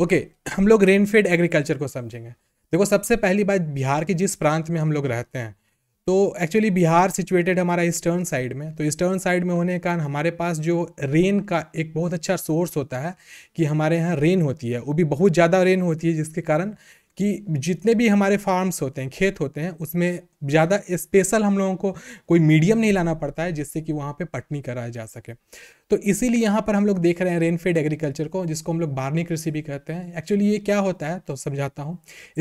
Okay हम लोग rainfed agriculture को समझेंगे देखो सबसे पहली बात बिहार के जिस प्रांत में हम लोग रहते हैं तो एक्चुअली बिहार सिचुएटेड हमारा ईस्टर्न साइड में तो ईस्टर्न साइड में होने के कारण हमारे पास जो रेन का एक बहुत अच्छा सोर्स होता है कि हमारे यहाँ रेन होती है वो भी बहुत ज़्यादा रेन होती है जिसके कारण कि जितने भी हमारे फार्म्स होते हैं खेत होते हैं उसमें ज़्यादा स्पेशल हम लोगों को कोई मीडियम नहीं लाना पड़ता है जिससे कि वहाँ पे पटनी कराया जा सके तो इसीलिए यहाँ पर हम लोग देख रहे हैं रेनफेड एग्रीकल्चर को जिसको हम लोग बारनी कृषि भी कहते हैं एक्चुअली ये क्या होता है तो समझाता हूँ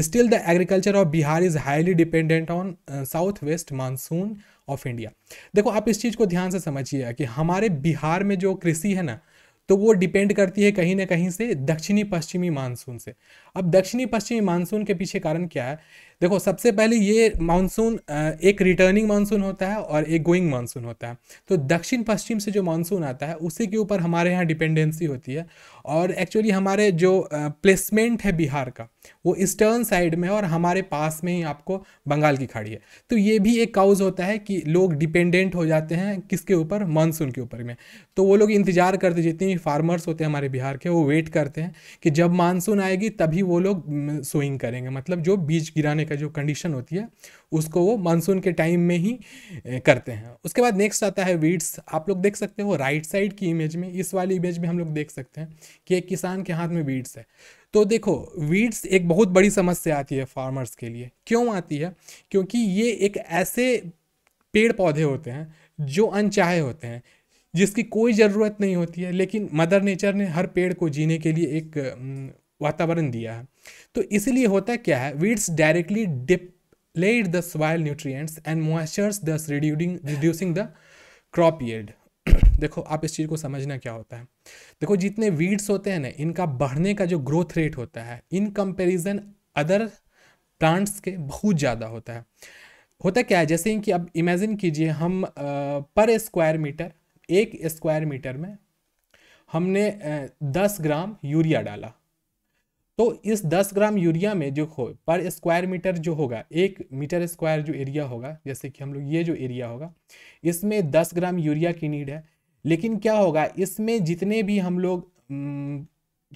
still the agriculture of Bihar is highly dependent on south west monsoon of India देखो आप इस चीज़ को ध्यान से समझिएगा कि हमारे बिहार में जो कृषि है ना तो वो डिपेंड करती है कहीं ना कहीं से दक्षिणी पश्चिमी मानसून से अब दक्षिणी पश्चिमी मानसून के पीछे कारण क्या है देखो सबसे पहले ये मानसून एक रिटर्निंग मानसून होता है और एक गोइंग मानसून होता है तो दक्षिण पश्चिम से जो मानसून आता है उसी के ऊपर हमारे यहाँ डिपेंडेंसी होती है और एक्चुअली हमारे जो प्लेसमेंट है बिहार का वो ईस्टर्न साइड में और हमारे पास में ही आपको बंगाल की खाड़ी है तो ये भी एक काउज होता है कि लोग डिपेंडेंट हो जाते हैं किसके ऊपर मानसून के ऊपर में तो वो लोग इंतजार करते जितने भी फार्मर्स होते हैं हमारे बिहार के वो वेट करते हैं कि जब मानसून आएगी तभी वो लोग सोइंग करेंगे मतलब जो बीज गिराने होने का जो कंडीशन होती है उसको वो मानसून के टाइम में ही करते हैं उसके बाद नेक्स्ट आता है वीड्स आप लोग देख सकते हो राइट साइड की इमेज में इस वाली इमेज में हम लोग देख सकते हैं कि एक किसान के हाथ में वीड्स है तो देखो वीड्स एक बहुत बड़ी समस्या आती है फार्मर्स के लिए क्यों आती है क्योंकि ये एक ऐसे पेड़ पौधे होते हैं जो अनचाहे होते हैं जिसकी कोई ज़रूरत नहीं होती है लेकिन मदर नेचर ने हर पेड़ को जीने के लिए एक वातावरण दिया है तो इसलिए होता क्या है weeds directly deplete the soil nutrients and moistures thus reducing reducing the crop yield देखो आप इस चीज़ को समझना क्या होता है देखो जितने वीड्स होते हैं ना इनका बढ़ने का जो ग्रोथ रेट होता है इन कंपेरिजन अदर प्लांट्स के बहुत ज़्यादा होता है होता क्या है जैसे कि अब इमेजिन कीजिए हम आ, पर स्क्वायर मीटर एक स्क्वायर मीटर में हमने आ, दस ग्राम यूरिया डाला तो इस 10 ग्राम यूरिया में जो हो पर स्क्वायर मीटर जो होगा एक मीटर स्क्वायर जो एरिया होगा जैसे कि हम लोग ये जो एरिया होगा इसमें 10 ग्राम यूरिया की नीड है लेकिन क्या होगा इसमें जितने भी हम लोग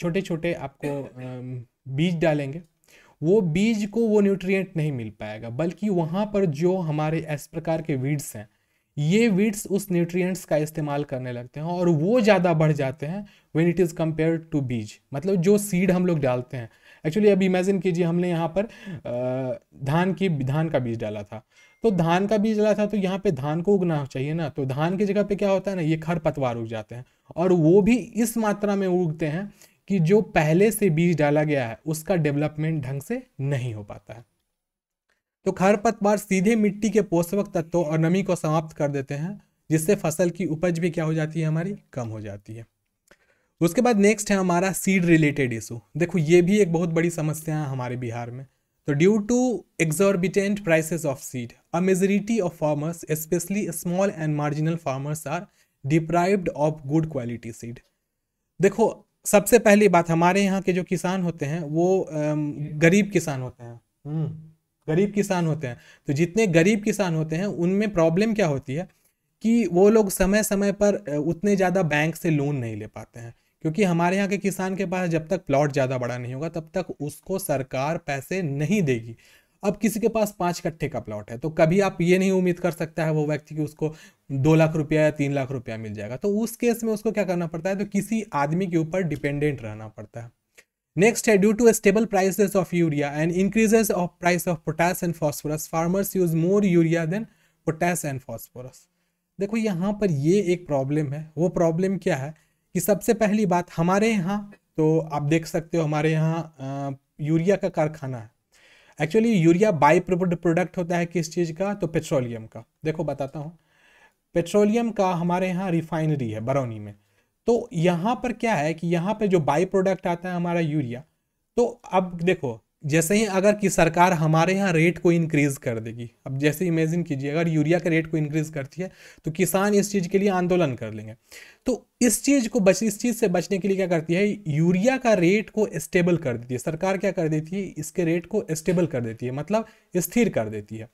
छोटे छोटे आपको बीज डालेंगे वो बीज को वो न्यूट्रिएंट नहीं मिल पाएगा बल्कि वहाँ पर जो हमारे इस प्रकार के वीड्स हैं ये वीड्स उस न्यूट्रिएंट्स का इस्तेमाल करने लगते हैं और वो ज़्यादा बढ़ जाते हैं when it is compare to बीज मतलब जो सीड हम लोग डालते हैं एक्चुअली अब इमेजिन कीजिए हमने यहाँ पर धान की धान का बीज डाला था तो धान का बीज डाला था तो यहाँ पे धान को उगना चाहिए ना तो धान की जगह पे क्या होता है ना ये खरपतवार उग जाते हैं और वो भी इस मात्रा में उगते हैं कि जो पहले से बीज डाला गया है उसका डेवलपमेंट ढंग से नहीं हो पाता है तो खरपतवार सीधे मिट्टी के पोषक तत्वों और नमी को समाप्त कर देते हैं जिससे फसल की उपज भी क्या हो जाती है हमारी कम हो जाती है उसके बाद नेक्स्ट है हमारा सीड रिलेटेड इशू देखो ये भी एक बहुत बड़ी समस्या है हमारे बिहार में तो due to exorbitant prices of seed a majority of farmers specially small and marginal farmers are deprived of good quality seed देखो सबसे पहली बात हमारे यहाँ के जो किसान होते हैं वो गरीब किसान होते हैं हम्म। गरीब किसान होते हैं तो जितने गरीब किसान होते हैं उनमें प्रॉब्लम क्या होती है कि वो लोग समय समय पर उतने ज़्यादा बैंक से लोन नहीं ले पाते हैं क्योंकि हमारे यहाँ के किसान के पास जब तक प्लॉट ज़्यादा बड़ा नहीं होगा तब तक उसको सरकार पैसे नहीं देगी अब किसी के पास पाँच कट्ठे का प्लॉट है तो कभी आप ये नहीं उम्मीद कर सकता है वो व्यक्ति कि उसको दो लाख रुपया या तीन लाख रुपया मिल जाएगा तो उस केस में उसको क्या करना पड़ता है तो किसी आदमी के ऊपर डिपेंडेंट रहना पड़ता है नेक्स्ट है due to stable prices of urea and increases of price of potash and phosphorus farmers use more urea than potash and phosphorus देखो यहाँ पर ये एक प्रॉब्लम है वो प्रॉब्लम क्या है कि सबसे पहली बात हमारे यहाँ तो आप देख सकते हो हमारे यहाँ यूरिया का कारखाना है एक्चुअली यूरिया बाई प्रोडक्ट होता है किस चीज़ का तो पेट्रोलियम का देखो बताता हूँ पेट्रोलियम का हमारे यहाँ रिफाइनरी है बरौनी में तो यहाँ पर क्या है कि यहाँ पर जो बाई प्रोडक्ट आता है हमारा यूरिया तो अब देखो जैसे ही अगर कि सरकार हमारे यहाँ रेट को इंक्रीज़ कर देगी अब जैसे इमेजिन कीजिए अगर यूरिया के रेट को इंक्रीज़ करती है तो किसान इस चीज़ के लिए आंदोलन कर लेंगे तो इस चीज़ को बच इस चीज़ से बचने के लिए क्या करती है यूरिया का रेट को स्टेबल कर देती है सरकार क्या कर देती है इसके रेट को स्टेबल कर देती है मतलब स्थिर कर देती है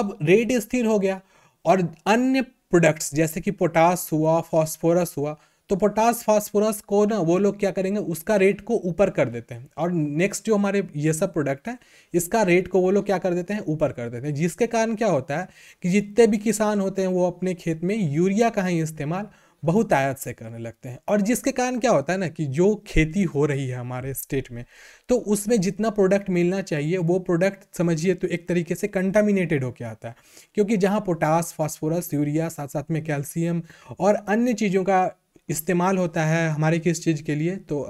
अब रेट स्थिर हो गया और अन्य प्रोडक्ट्स जैसे कि पोटास हुआ फॉस्फोरस हुआ तो पोटास फास्फोरस को ना वो लोग क्या करेंगे उसका रेट को ऊपर कर देते हैं और नेक्स्ट जो हमारे ये सब प्रोडक्ट है इसका रेट को वो लोग क्या कर देते हैं ऊपर कर देते हैं जिसके कारण क्या होता है कि जितने भी किसान होते हैं वो अपने खेत में यूरिया का ही इस्तेमाल बहुत आयात से करने लगते हैं और जिसके कारण क्या होता है ना कि जो खेती हो रही है हमारे स्टेट में तो उसमें जितना प्रोडक्ट मिलना चाहिए वो प्रोडक्ट समझिए तो एक तरीके से कंटामिनेटेड होकर आता है क्योंकि जहाँ पोटास फास्फोरस यूरिया साथ साथ में कैल्शियम और अन्य चीज़ों का इस्तेमाल होता है हमारे किस चीज़ के लिए तो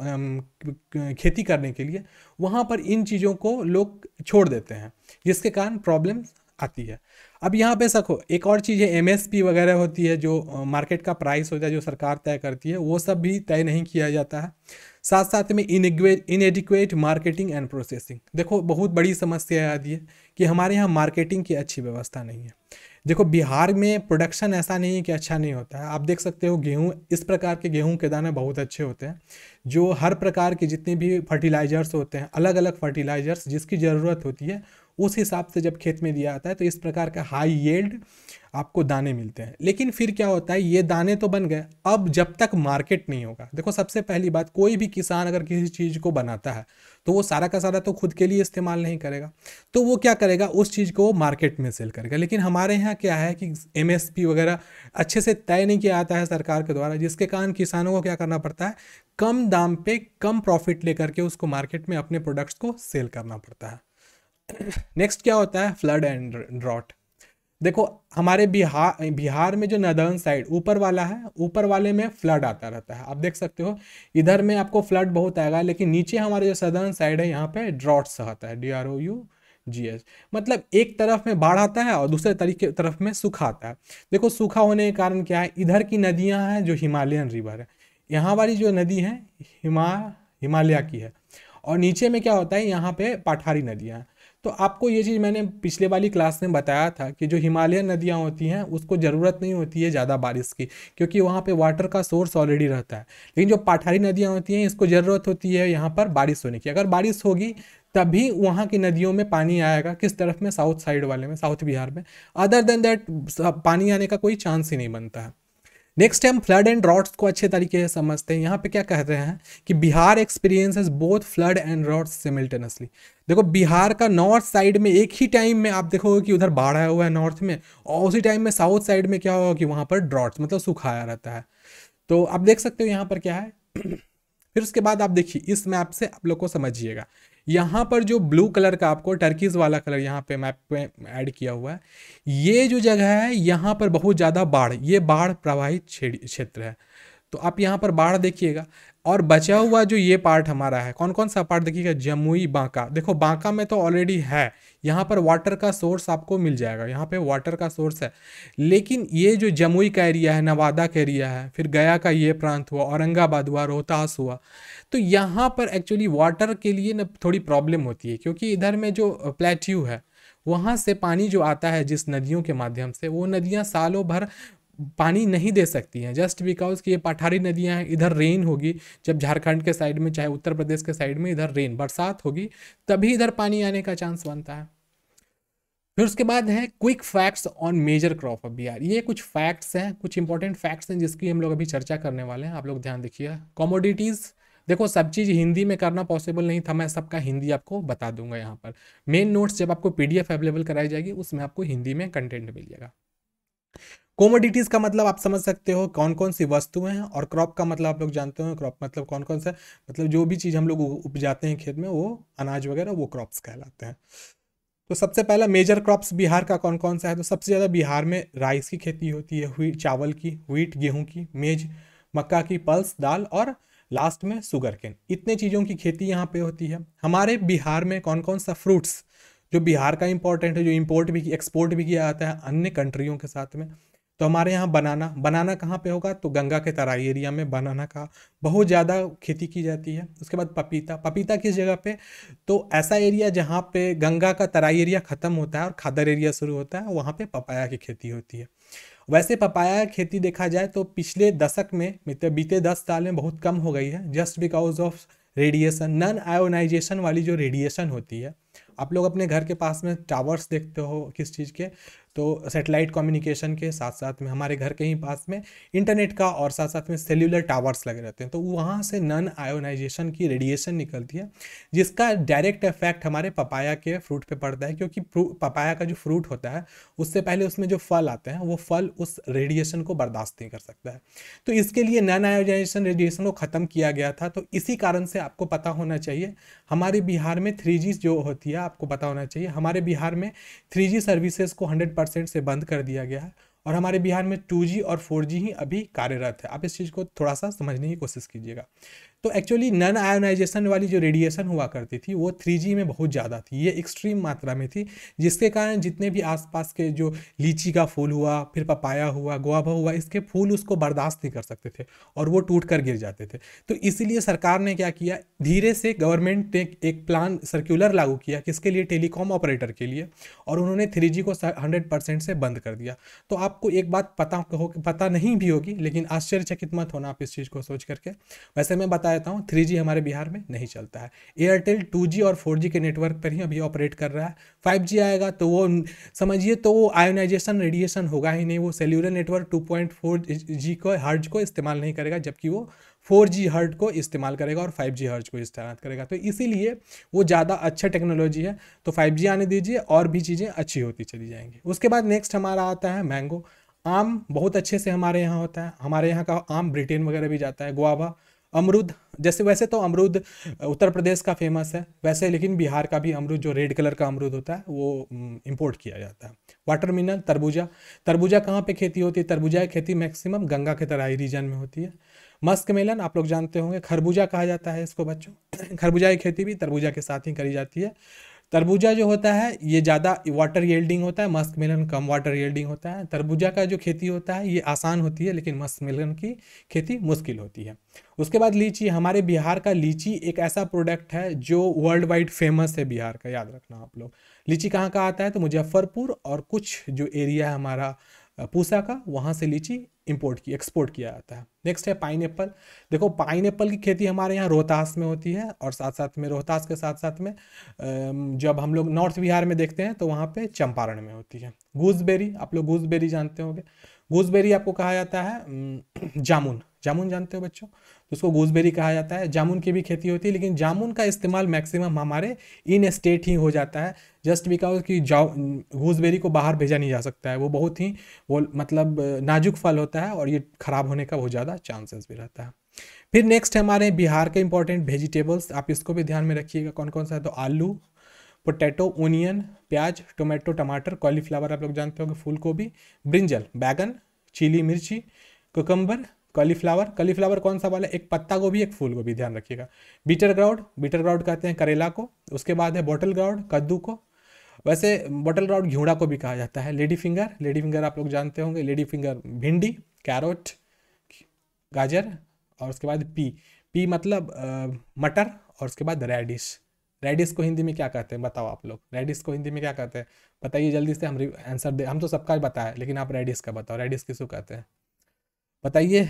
खेती करने के लिए वहाँ पर इन चीज़ों को लोग छोड़ देते हैं जिसके कारण प्रॉब्लम आती है अब यहाँ पे सको एक और चीज़ है एमएसपी वगैरह होती है जो मार्केट का प्राइस होता है जो सरकार तय करती है वो सब भी तय नहीं किया जाता है साथ साथ में इनएडिक्वेट मार्केटिंग एंड प्रोसेसिंग देखो बहुत बड़ी समस्या आती है कि हमारे यहाँ मार्केटिंग की अच्छी व्यवस्था नहीं है देखो बिहार में प्रोडक्शन ऐसा नहीं है कि अच्छा नहीं होता है आप देख सकते हो गेहूँ इस प्रकार के गेहूँ के दाना बहुत अच्छे होते हैं जो हर प्रकार के जितने भी फर्टिलाइजर्स होते हैं अलग अलग फर्टिलाइजर्स जिसकी ज़रूरत होती है उस हिसाब से जब खेत में दिया जाता है तो इस प्रकार का हाई येल्ड आपको दाने मिलते हैं लेकिन फिर क्या होता है ये दाने तो बन गए अब जब तक मार्केट नहीं होगा देखो सबसे पहली बात कोई भी किसान अगर किसी चीज़ को बनाता है तो वो सारा का सारा तो खुद के लिए इस्तेमाल नहीं करेगा तो वो क्या करेगा उस चीज़ को मार्केट में सेल करेगा लेकिन हमारे यहाँ क्या है कि एम वगैरह अच्छे से तय नहीं किया जाता है सरकार के द्वारा जिसके कारण किसानों को क्या करना पड़ता है कम दाम पे कम प्रॉफिट लेकर के उसको मार्केट में अपने प्रोडक्ट्स को सेल करना पड़ता है नेक्स्ट क्या होता है फ्लड एंड ड्रॉट देखो हमारे बिहार बिहार में जो नदर्न साइड ऊपर वाला है ऊपर वाले में फ्लड आता रहता है आप देख सकते हो इधर में आपको फ्लड बहुत आएगा लेकिन नीचे हमारे जो सदर्न साइड है यहाँ पे ड्रॉट्स आता है D R O U G S मतलब एक तरफ में बाढ़ आता है और दूसरे तरीके तरफ में सूखा आता है देखो सूखा होने के कारण क्या है इधर की नदियाँ हैं जो हिमालयन रिवर है यहाँ वाली जो नदी है हिमा हिमालय की है और नीचे में क्या होता है यहाँ पे पाठारी नदियाँ तो आपको ये चीज़ मैंने पिछले वाली क्लास में बताया था कि जो हिमालयन नदियाँ होती हैं उसको ज़रूरत नहीं होती है ज़्यादा बारिश की क्योंकि वहाँ पर वाटर का सोर्स ऑलरेडी रहता है लेकिन जो पाठारी नदियाँ होती हैं इसको ज़रूरत होती है यहाँ पर बारिश होने की अगर बारिश होगी तभी वहाँ की नदियों में पानी आएगा किस तरफ में साउथ साइड वाले में साउथ बिहार में अदर देन दैट पानी आने का कोई चांस ही नहीं बनता है नेक्स्ट हम फ्लड एंड रॉड्स को अच्छे तरीके से समझते हैं यहाँ पे क्या कह रहे हैं कि Bihar experiences both flood and droughts simultaneously देखो बिहार का नॉर्थ साइड में एक ही टाइम में आप देखोगे कि उधर बाढ़ आया हुआ है नॉर्थ में और उसी टाइम में साउथ साइड में क्या होगा कि वहाँ पर ड्रॉट्स मतलब सुखाया रहता है तो आप देख सकते हो यहाँ पर क्या है फिर उसके बाद आप देखिए इस मैप से आप लोग को समझिएगा यहाँ पर जो ब्लू कलर का आपको टर्कीज़ वाला कलर यहाँ पे मैप पे ऐड किया हुआ है ये जो जगह है यहाँ पर बहुत ज़्यादा बाढ़ ये बाढ़ प्रवाहित क्षेत्र है तो आप यहाँ पर बाढ़ देखिएगा और बचा हुआ जो ये पार्ट हमारा है कौन कौन सा पार्ट देखिएगा जमुई बांका देखो बांका में तो ऑलरेडी है यहाँ पर वाटर का सोर्स आपको मिल जाएगा यहाँ पे वाटर का सोर्स है लेकिन ये जो जमुई का एरिया है नवादा का एरिया है फिर गया का ये प्रांत हुआ औरंगाबाद हुआ रोहतास हुआ तो यहाँ पर एक्चुअली वाटर के लिए ना थोड़ी प्रॉब्लम होती है क्योंकि इधर में जो प्लेट्यू है वहाँ से पानी जो आता है जिस नदियों के माध्यम से वो नदियाँ सालों भर पानी नहीं दे सकती हैं जस्ट बिकॉज कि ये पठारी नदियां हैं इधर रेन होगी जब झारखंड के साइड में चाहे उत्तर प्रदेश के साइड में इधर रेन बरसात होगी तभी इधर पानी आने का चांस बनता है फिर उसके बाद है quick facts on major crop of Bihar ये कुछ फैक्ट्स हैं कुछ इंपॉर्टेंट फैक्ट्स हैं जिसकी हम लोग अभी चर्चा करने वाले हैं आप लोग ध्यान देखिए कॉमोडिटीज़ देखो सब चीज़ हिंदी में करना पॉसिबल नहीं था मैं सबका हिंदी आपको बता दूंगा यहाँ पर मेन नोट्स जब आपको पीडीएफ अवेलेबल कराई जाएगी उसमें आपको हिंदी में कंटेंट मिल जाएगा कॉमोडिटीज़ का मतलब आप समझ सकते हो कौन कौन सी वस्तुएं हैं और क्रॉप का मतलब आप लोग जानते हो क्रॉप मतलब कौन कौन सा मतलब जो भी चीज़ हम लोग उपजाते हैं खेत में वो अनाज वगैरह वो क्रॉप्स कहलाते हैं तो सबसे पहला मेजर क्रॉप्स बिहार का कौन कौन सा है तो सबसे ज़्यादा बिहार में राइस की खेती होती है हुई चावल की व्हीट गेहूँ की मेज मक्का की पल्स दाल और लास्ट में शुगर केन इतने चीज़ों की खेती यहाँ पे होती है हमारे बिहार में कौन कौन सा फ्रूट्स जो बिहार का इम्पोर्टेंट है जो इम्पोर्ट भी एक्सपोर्ट भी किया जाता है अन्य कंट्रियों के साथ में तो हमारे यहाँ बनाना बनाना कहाँ पे होगा तो गंगा के तराई एरिया में बनाना का बहुत ज़्यादा खेती की जाती है उसके बाद पपीता पपीता किस जगह पे तो ऐसा एरिया जहाँ पे गंगा का तराई एरिया ख़त्म होता है और खादर एरिया शुरू होता है वहाँ पे पपाया की खेती होती है वैसे पपाया खेती देखा जाए तो पिछले दशक में मतलब बीते दस साल में बहुत कम हो गई है just because of radiation non ionization वाली जो रेडिएशन होती है आप लोग अपने घर के पास में टावर्स देखते हो किस चीज़ के तो सेटेलाइट कम्युनिकेशन के साथ साथ में हमारे घर के ही पास में इंटरनेट का और साथ साथ में सेल्यूलर टावर्स लगे रहते हैं तो वहाँ से नन आयोनाइजेशन की रेडिएशन निकलती है जिसका डायरेक्ट इफेक्ट हमारे पपाया के फ्रूट पे पड़ता है क्योंकि पपाया का जो फ्रूट होता है उससे पहले उसमें जो फल आते हैं वो फल उस रेडिएशन को बर्दाश्त नहीं कर सकता है तो इसके लिए नन आयोनाइजेशन रेडिएशन को ख़त्म किया गया था तो इसी कारण से आपको पता होना चाहिए हमारे बिहार में थ्री जो होती है आपको पता होना चाहिए हमारे बिहार में थ्री सर्विसेज को हंड्रेड परसेंट से बंद कर दिया गया है और हमारे बिहार में टू और फोर ही अभी कार्यरत है आप इस चीज़ को थोड़ा सा समझने की कोशिश कीजिएगा तो एक्चुअली नन आयोनाइजेशन वाली जो रेडिएशन हुआ करती थी वो थ्री में बहुत ज़्यादा थी ये एक्सट्रीम मात्रा में थी जिसके कारण जितने भी आसपास के जो लीची का फूल हुआ फिर पपाया हुआ गुआभा हुआ इसके फूल उसको बर्दाश्त नहीं कर सकते थे और वो टूट कर गिर जाते थे तो इसीलिए सरकार ने क्या किया धीरे से गवर्नमेंट ने एक प्लान सर्कुलर लागू किया किसके लिए टेलीकॉम ऑपरेटर के लिए और उन्होंने थ्री को हंड्रेड से बंद कर दिया तो आप आपको एक बात पता हो पता नहीं भी होगी लेकिन आश्चर्यचकित मत होना आप इस चीज़ को सोच करके वैसे मैं बता देता हूँ थ्री हमारे बिहार में नहीं चलता है एयरटेल टू और फोर के नेटवर्क पर ही अभी ऑपरेट कर रहा है फाइव आएगा तो वो समझिए तो वो आयोनाइजेशन रेडिएशन होगा ही नहीं वो सेल्यूलर नेटवर्क टू पॉइंट को हार्ज को इस्तेमाल नहीं करेगा जबकि वो फोर जी हर्ट को इस्तेमाल करेगा और फाइव जी हर्ट को इस्तेमाल करेगा तो इसीलिए वो ज़्यादा अच्छा टेक्नोलॉजी है तो फाइव जी आने दीजिए और भी चीज़ें अच्छी होती चली जाएंगी उसके बाद नेक्स्ट हमारा आता है मैंगो आम बहुत अच्छे से हमारे यहाँ होता है हमारे यहाँ का आम ब्रिटेन वगैरह भी जाता है गुआवा अमरूद जैसे वैसे तो अमरूद उत्तर प्रदेश का फेमस है वैसे लेकिन बिहार का भी अमरूद जो रेड कलर का अमरूद होता है वो इंपोर्ट किया जाता है वाटर मिनल तरबूजा तरबूजा कहाँ पे खेती होती है तरबूजा की खेती मैक्सिमम गंगा के तराई रीजन में होती है मस्क मेलन आप लोग जानते होंगे खरबूजा कहा जाता है इसको बच्चों खरबूजा की खेती भी तरबूजा के साथ ही करी जाती है तरबूजा जो होता है ये ज़्यादा वाटर येल्डिंग होता है मस्क मिलन कम वाटर येल्डिंग होता है तरबूजा का जो खेती होता है ये आसान होती है लेकिन मस्क मिलन की खेती मुश्किल होती है उसके बाद लीची हमारे बिहार का लीची एक ऐसा प्रोडक्ट है जो वर्ल्ड वाइड फेमस है बिहार का याद रखना आप लोग लीची कहाँ का आता है तो मुजफ्फरपुर और कुछ जो एरिया है हमारा पूसा का वहाँ से लीची इंपोर्ट की एक्सपोर्ट किया जाता है नेक्स्ट है पाइन देखो पाइन की खेती हमारे यहाँ रोहतास में होती है और साथ साथ में रोहतास के साथ साथ में जब हम लोग नॉर्थ बिहार में देखते हैं तो वहाँ पे चंपारण में होती है गूसबेरी आप लोग गूसबेरी जानते होंगे गूसबेरी आपको कहा जाता है जामुन जामुन जानते हो बच्चों उसको गूसबेरी कहा जाता है जामुन की भी खेती होती है लेकिन जामुन का इस्तेमाल मैक्सिमम हमारे इन स्टेट ही हो जाता है जस्ट बिकॉज कि जा गूसबेरी को बाहर भेजा नहीं जा सकता है वो बहुत ही वो मतलब नाजुक फल होता है और ये ख़राब होने का बहुत ज़्यादा चांसेस भी रहता है फिर नेक्स्ट हमारे बिहार के इंपॉर्टेंट वेजिटेबल्स आप इसको भी ध्यान में रखिएगा कौन कौन सा है तो आलू पोटैटो ओनियन प्याज टोमेटो टमाटर कॉलीफ्लावर आप लोग जानते होंगे फूल गोभी ब्रिंजल बैगन चिली मिर्ची कोकम्बर कलीफ्लावर कलीफ्लावर कौन सा वाला एक पत्ता गोभी एक फूल गोभी ध्यान रखिएगा बीटर ग्राउंड बीटर ग्राउंड कहते हैं करेला को उसके बाद है बॉटल ग्राउंड कद्दू को वैसे बॉटल ग्राउंड घिउड़ा को भी कहा जाता है लेडी फिंगर लेडी फिंगर आप लोग जानते होंगे लेडी फिंगर भिंडी कैरोट गाजर और उसके बाद पी पी मतलब मटर और उसके बाद रेडिश रेडिस को हिंदी में क्या कहते हैं बताओ आप लोग रेडिस को हिंदी में क्या कहते हैं बताइए जल्दी से हम आंसर दे हम तो सबका बताया लेकिन आप रेडिस का बताओ रेडिस किसको कहते हैं बताइए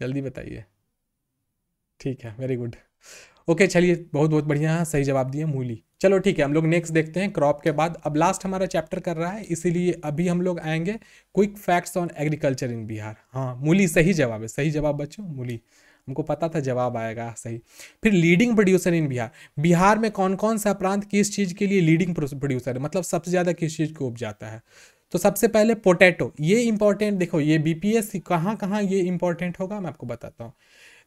जल्दी बताइए ठीक है वेरी गुड ओके चलिए बहुत बहुत बढ़िया सही जवाब दिए मूली चलो ठीक है हम लोग नेक्स्ट देखते हैं क्रॉप के बाद अब लास्ट हमारा चैप्टर कर रहा है इसीलिए अभी हम लोग आएंगे quick facts on agriculture in Bihar हाँ मूली सही जवाब है सही जवाब बच्चों मूली हमको पता था जवाब आएगा सही फिर leading producer in Bihar Bihar में कौन कौन सा प्रांत किस चीज़ के लिए लीडिंग प्रोड्यूसर है मतलब सबसे ज़्यादा किस चीज़ को उपजाता है तो सबसे पहले पोटैटो ये इंपॉर्टेंट देखो ये बी पी एस सी कहाँ कहाँ ये इंपॉर्टेंट होगा मैं आपको बताता हूँ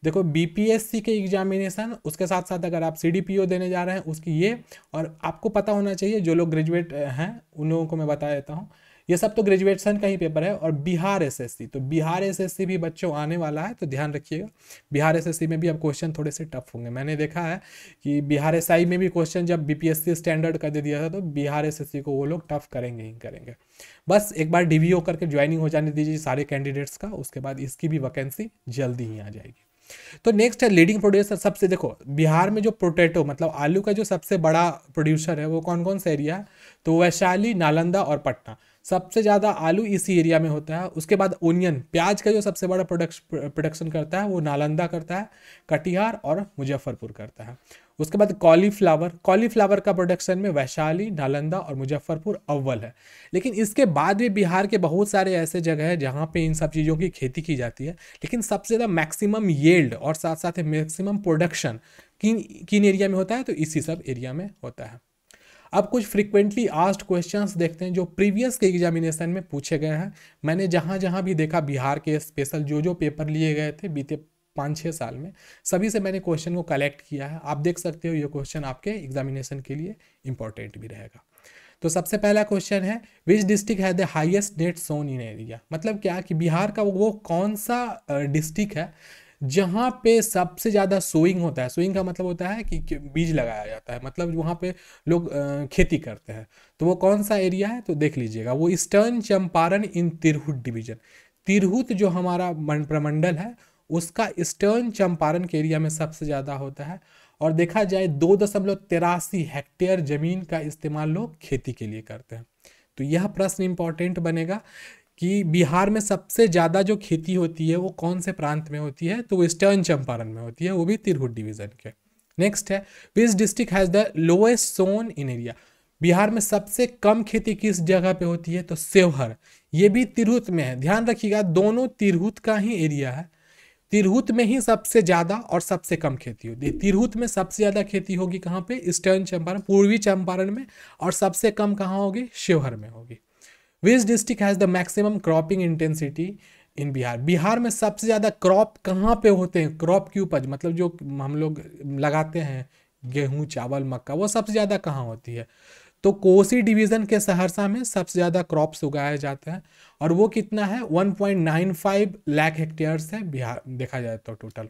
देखो बी पी एस सी के एग्जामिनेशन उसके साथ साथ अगर आप सी डी पी ओ देने जा रहे हैं उसकी ये और आपको पता होना चाहिए जो लोग ग्रेजुएट हैं उन लोगों को मैं बता देता हूँ ये सब तो ग्रेजुएशन का ही पेपर है और बिहार एसएससी तो बिहार एसएससी भी बच्चों आने वाला है तो ध्यान रखिएगा बिहार एसएससी में भी अब क्वेश्चन थोड़े से टफ होंगे मैंने देखा है कि बिहार एस में भी क्वेश्चन जब बीपीएससी स्टैंडर्ड का दे दिया था तो बिहार एस को वो लोग टफ करेंगे ही करेंगे बस एक बार डी करके ज्वाइनिंग हो जाने दीजिए सारे कैंडिडेट्स का उसके बाद इसकी भी वैकेंसी जल्दी ही आ जाएगी तो नेक्स्ट है लीडिंग प्रोड्यूसर सबसे देखो बिहार में जो पोटैटो मतलब आलू का जो सबसे बड़ा प्रोड्यूसर है वो कौन कौन सा एरिया है तो वैशाली नालंदा और पटना सबसे ज़्यादा आलू इसी एरिया में होता है उसके बाद ओनियन प्याज का जो सबसे बड़ा प्रोडक्श प्रोडक्शन करता है वो नालंदा करता है कटिहार और मुजफ्फरपुर करता है उसके बाद कॉलीफ्लावर कॉलीफ्लावर का प्रोडक्शन में वैशाली नालंदा और मुजफ्फरपुर अव्वल है लेकिन इसके बाद भी बिहार के बहुत सारे ऐसे जगह हैं जहाँ पे इन सब चीज़ों की खेती की जाती है लेकिन सबसे ज़्यादा मैक्सिमम येल्ड और साथ साथ मैक्सिमम प्रोडक्शन किन किन एरिया में होता है तो इसी सब एरिया में होता है अब कुछ फ्रिक्वेंटली आस्ट क्वेश्चंस देखते हैं जो प्रीवियस के एग्जामिनेशन में पूछे गए हैं मैंने जहाँ जहाँ भी देखा बिहार के स्पेशल जो जो पेपर लिए गए थे बीते पाँच छः साल में सभी से मैंने क्वेश्चन को कलेक्ट किया है आप देख सकते हो ये क्वेश्चन आपके एग्जामिनेशन के लिए इंपॉर्टेंट भी रहेगा तो सबसे पहला क्वेश्चन है विच डिस्ट्रिक्ट है the highest net sown in area मतलब क्या कि बिहार का वो कौन सा डिस्ट्रिक्ट है जहाँ पे सबसे ज़्यादा सोइंग होता है सोइंग का मतलब होता है कि बीज लगाया जाता है मतलब वहाँ पे लोग खेती करते हैं तो वो कौन सा एरिया है तो देख लीजिएगा वो eastern Champaran in Tirhut division Tirhut जो हमारा प्रमंडल है उसका ईस्टर्न चंपारण के एरिया में सबसे ज़्यादा होता है और देखा जाए दो दशमलव तिरासी हेक्टेयर ज़मीन का इस्तेमाल लोग खेती के लिए करते हैं तो यह प्रश्न इंपॉर्टेंट बनेगा कि बिहार में सबसे ज़्यादा जो खेती होती है वो कौन से प्रांत में होती है तो वेस्टर्न चंपारण में होती है वो भी तिरहुत डिवीज़न के नेक्स्ट है which district has the lowest sown in area Bihar में सबसे कम खेती किस जगह पे होती है तो सेवहर ये भी तिरहुत में है ध्यान रखिएगा दोनों तिरहुत का ही एरिया है तिरहुत में ही सबसे ज़्यादा और सबसे कम खेती होती है तिरहुत में सबसे ज़्यादा खेती होगी कहाँ पे ईस्टर्न चंपारण पूर्वी चंपारण में और सबसे कम कहाँ होगी शिवहर में होगी which district has the maximum cropping intensity in Bihar Bihar में सबसे ज़्यादा क्रॉप कहाँ पे होते हैं क्रॉप की उपज मतलब जो हम लोग लगाते हैं गेहूँ चावल मक्का वो सबसे ज़्यादा कहाँ होती है तो कोसी डिवीज़न के सहरसा में सबसे ज़्यादा क्रॉप्स उगाए जाते हैं और वो कितना है 1.95 लाख हेक्टेयर्स है बिहार देखा जाए तो टोटल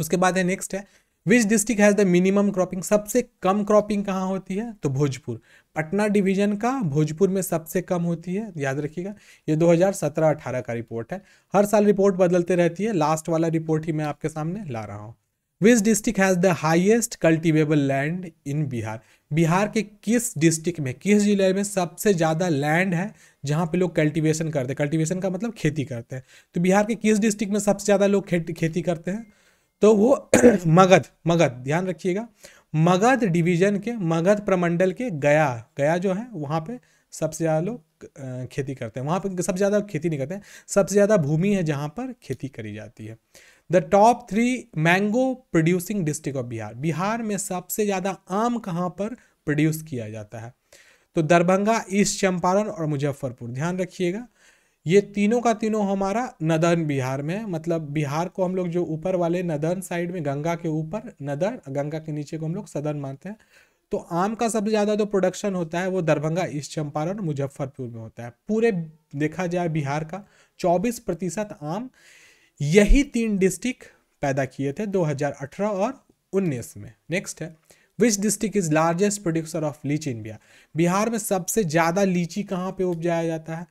उसके बाद है नेक्स्ट है which district has the minimum cropping सबसे कम क्रॉपिंग कहाँ होती है तो भोजपुर पटना डिवीजन का भोजपुर में सबसे कम होती है याद रखिएगा ये 2017-18 का रिपोर्ट है हर साल रिपोर्ट बदलते रहती है लास्ट वाला रिपोर्ट ही मैं आपके सामने ला रहा हूँ which district has the highest cultivable land in Bihar Bihar के किस डिस्ट्रिक्ट में किस जिले में सबसे ज़्यादा लैंड है जहाँ पे लोग कल्टिवेशन करते हैं कल्टिवेशन का मतलब खेती करते हैं तो बिहार के किस डिस्ट्रिक्ट में सबसे ज़्यादा लोग खेती करते हैं तो वो मगध मगध ध्यान रखिएगा मगध डिवीजन के मगध प्रमंडल के गया गया जो है वहाँ पे सबसे ज़्यादा लोग खेती करते हैं वहाँ पे सबसे ज़्यादा खेती नहीं करते हैं सबसे ज़्यादा भूमि है जहाँ पर खेती करी जाती है the top three mango producing district of Bihar Bihar में सबसे ज़्यादा आम कहाँ पर प्रोड्यूस किया जाता है तो दरभंगा ईस्ट चंपारण और मुजफ्फरपुर ध्यान रखिएगा ये तीनों का तीनों हमारा नदन बिहार में मतलब बिहार को हम लोग जो ऊपर वाले नदन साइड में गंगा के ऊपर नदन गंगा के नीचे को हम लोग सदन मानते हैं तो आम का सबसे ज़्यादा जो प्रोडक्शन होता है वो दरभंगा ईस्ट चंपारण मुजफ्फरपुर में होता है पूरे देखा जाए बिहार का 24 प्रतिशत आम यही तीन डिस्ट्रिक्ट पैदा किए थे 2018 और 19 में नेक्स्ट है which district is largest producer of litchi in Bihar Bihar में सबसे ज़्यादा लीची कहाँ पे उपजाया जाता है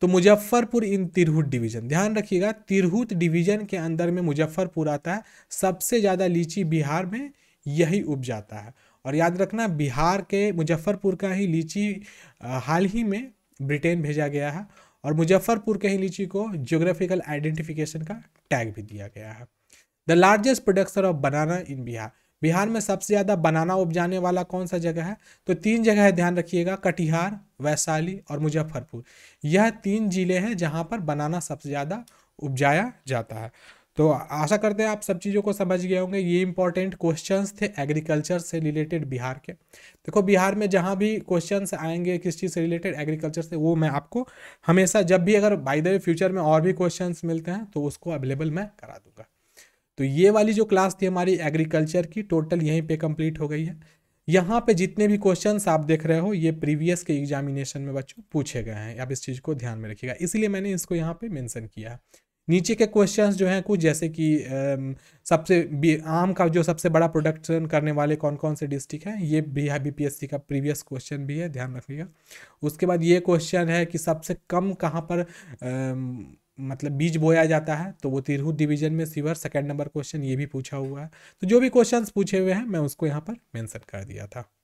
तो मुजफ्फरपुर इन तिरहुत डिवीज़न ध्यान रखिएगा तिरहुत डिवीज़न के अंदर में मुजफ्फरपुर आता है सबसे ज़्यादा लीची बिहार में यही उपजाता है और याद रखना बिहार के मुजफ्फरपुर का ही लीची हाल ही में ब्रिटेन भेजा गया है और मुजफ्फरपुर के ही लीची को ज्योग्राफिकल आइडेंटिफिकेशन का टैग भी दिया गया है the largest producer of banana in Bihar Bihar में सबसे ज़्यादा बनाना उपजाने वाला कौन सा जगह है तो तीन जगह है ध्यान रखिएगा कटिहार वैशाली और मुजफ्फरपुर यह तीन जिले हैं जहाँ पर बनाना सबसे ज़्यादा उपजाया जाता है तो आशा करते हैं आप सब चीज़ों को समझ गए होंगे ये इंपॉर्टेंट क्वेश्चंस थे एग्रीकल्चर से रिलेटेड बिहार के देखो बिहार में जहाँ भी क्वेश्चंस आएंगे किस चीज़ से रिलेटेड एग्रीकल्चर से वो मैं आपको हमेशा जब भी अगर बाई द फ्यूचर में और भी क्वेश्चंस मिलते हैं तो उसको अवेलेबल मैं करा दूंगा तो ये वाली जो क्लास थी हमारी एग्रीकल्चर की टोटल यहीं पे कंप्लीट हो गई है यहाँ पे जितने भी क्वेश्चंस आप देख रहे हो ये प्रीवियस के एग्जामिनेशन में बच्चों पूछे गए हैं आप इस चीज़ को ध्यान में रखिएगा इसलिए मैंने इसको यहाँ पे मेंशन किया है नीचे के क्वेश्चंस जो हैं कुछ जैसे कि सबसे आम का जो सबसे बड़ा प्रोडक्शन करने वाले कौन कौन से डिस्ट्रिक्ट हैं ये भी है बी का प्रीवियस क्वेश्चन भी है ध्यान रखिएगा उसके बाद ये क्वेश्चन है कि सबसे कम कहाँ पर मतलब बीज बोया जाता है तो वो तिरहुत डिवीजन में सीवर सेकेंड नंबर क्वेश्चन ये भी पूछा हुआ है तो जो भी क्वेश्चंस पूछे हुए हैं मैं उसको यहाँ पर मेंशन कर दिया था